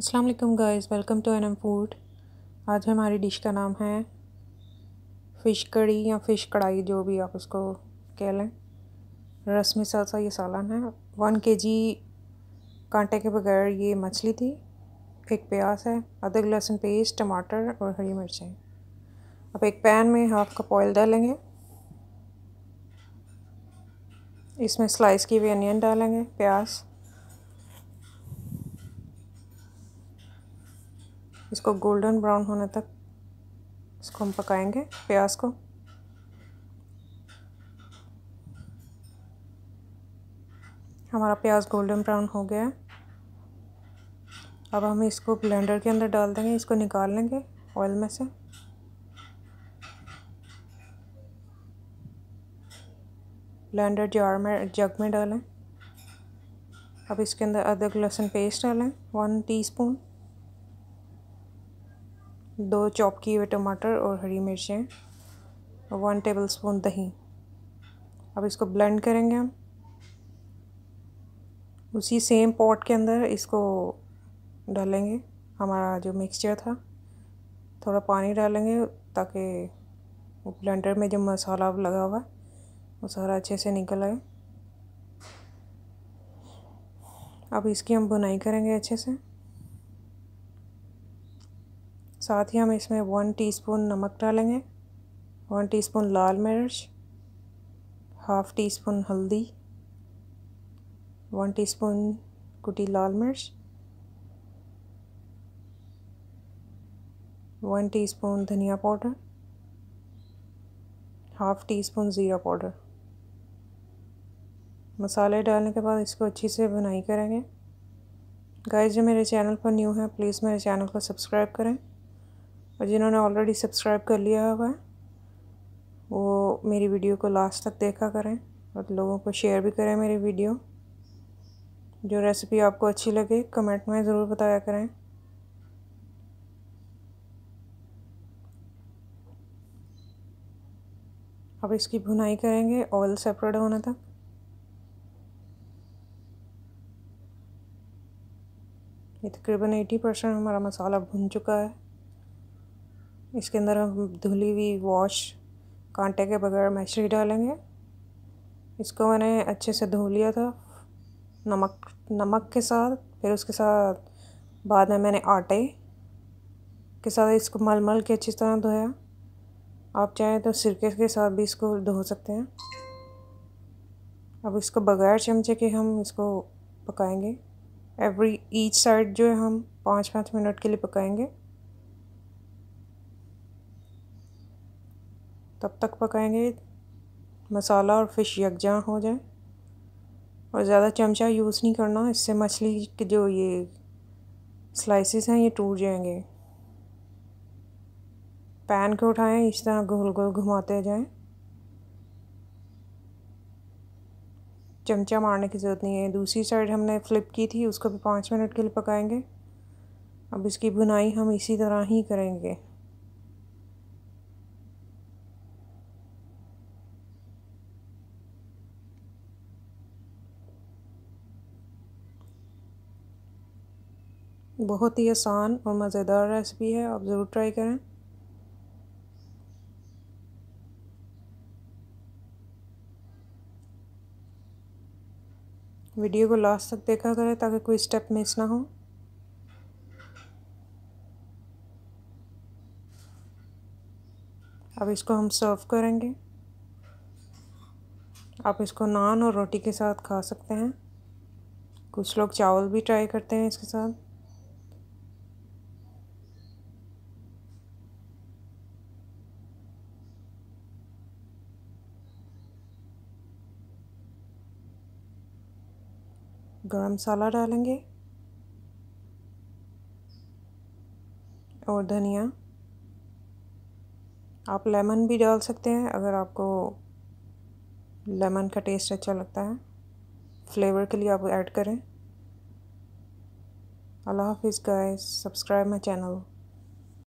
अस्सलाम वालेकुम guys welcome to Enam food आज हमारी डिश का नाम है फ़िश कड़ी या फ़िश कढ़ाई जो भी आप उसको कह लें रस में ये सालन है वन के जी कांटे के बगैर ये मछली थी एक प्याज है अदरक लहसुन पेस्ट टमाटर और हरी मिर्चें अब एक पैन में हाफ कप ऑयल डालेंगे इसमें स्लाइस की हुई अनियन डालेंगे प्याज इसको गोल्डन ब्राउन होने तक इसको हम पकाएंगे प्याज को हमारा प्याज गोल्डन ब्राउन हो गया है अब हम इसको ब्लेंडर के अंदर डाल देंगे इसको निकाल लेंगे ऑयल में से ब्लेंडर जार में जग में डालें अब इसके अंदर अदरक लहसुन पेस्ट डालें वन टीस्पून दो चॉप किए हुए टमाटर और हरी मिर्चें और वन टेबल स्पून दही अब इसको ब्लेंड करेंगे हम उसी सेम पॉट के अंदर इसको डालेंगे हमारा जो मिक्सचर था थोड़ा पानी डालेंगे ताकि वो ब्लेंडर में जो मसाला लगा हुआ है वो सारा अच्छे से निकल आए अब इसकी हम बुनाई करेंगे अच्छे से साथ ही हम इसमें वन टीस्पून नमक डालेंगे वन टीस्पून लाल मिर्च हाफ़ टी स्पून हल्दी वन टीस्पून कुटी लाल मिर्च वन टीस्पून धनिया पाउडर हाफ़ टी स्पून ज़ीरा पाउडर मसाले डालने के बाद इसको अच्छी से बनाई करेंगे गाइस जो मेरे चैनल पर न्यू है प्लीज़ मेरे चैनल को सब्सक्राइब करें और जिन्होंने ऑलरेडी सब्सक्राइब कर लिया हुआ है वो मेरी वीडियो को लास्ट तक देखा करें और लोगों को शेयर भी करें मेरी वीडियो जो रेसिपी आपको अच्छी लगे कमेंट में ज़रूर बताया करें अब इसकी भुनाई करेंगे ऑयल सेपरेट होने तक ये तकरीबन एटी परसेंट हमारा मसाला भुन चुका है इसके अंदर हम धुली हुई वॉश कांटे के बगैर मछली डालेंगे इसको मैंने अच्छे से धो लिया था नमक नमक के साथ फिर उसके साथ बाद में मैंने आटे के साथ इसको मल मल के अच्छी तरह धोया आप चाहें तो सिरके के साथ भी इसको धो सकते हैं अब इसको बगैर चमचे के हम इसको पकाएंगे एवरी ईच साइड जो है हम पाँच पाँच मिनट के लिए पकाएंगे तब तक पकाएंगे मसाला और फ़िश यकजा हो जाए और ज़्यादा चमचा यूज़ नहीं करना इससे मछली के जो ये स्लाइसेस हैं ये टूट जाएंगे पैन को उठाएं इस तरह गोल गोल घुमाते जाएं चमचा मारने की ज़रूरत नहीं है दूसरी साइड हमने फ़्लिप की थी उसको भी पाँच मिनट के लिए पकाएंगे अब इसकी बुनाई हम इसी तरह ही करेंगे बहुत ही आसान और मज़ेदार रेसिपी है आप ज़रूर ट्राई करें वीडियो को लास्ट तक देखा करें ताकि कोई स्टेप मिस ना हो अब इसको हम सर्व करेंगे आप इसको नान और रोटी के साथ खा सकते हैं कुछ लोग चावल भी ट्राई करते हैं इसके साथ गरम मसाला डालेंगे और धनिया आप लेमन भी डाल सकते हैं अगर आपको लेमन का टेस्ट अच्छा लगता है फ्लेवर के लिए आप ऐड करें अल्लाह हाफिज़ गाइस सब्सक्राइब माई चैनल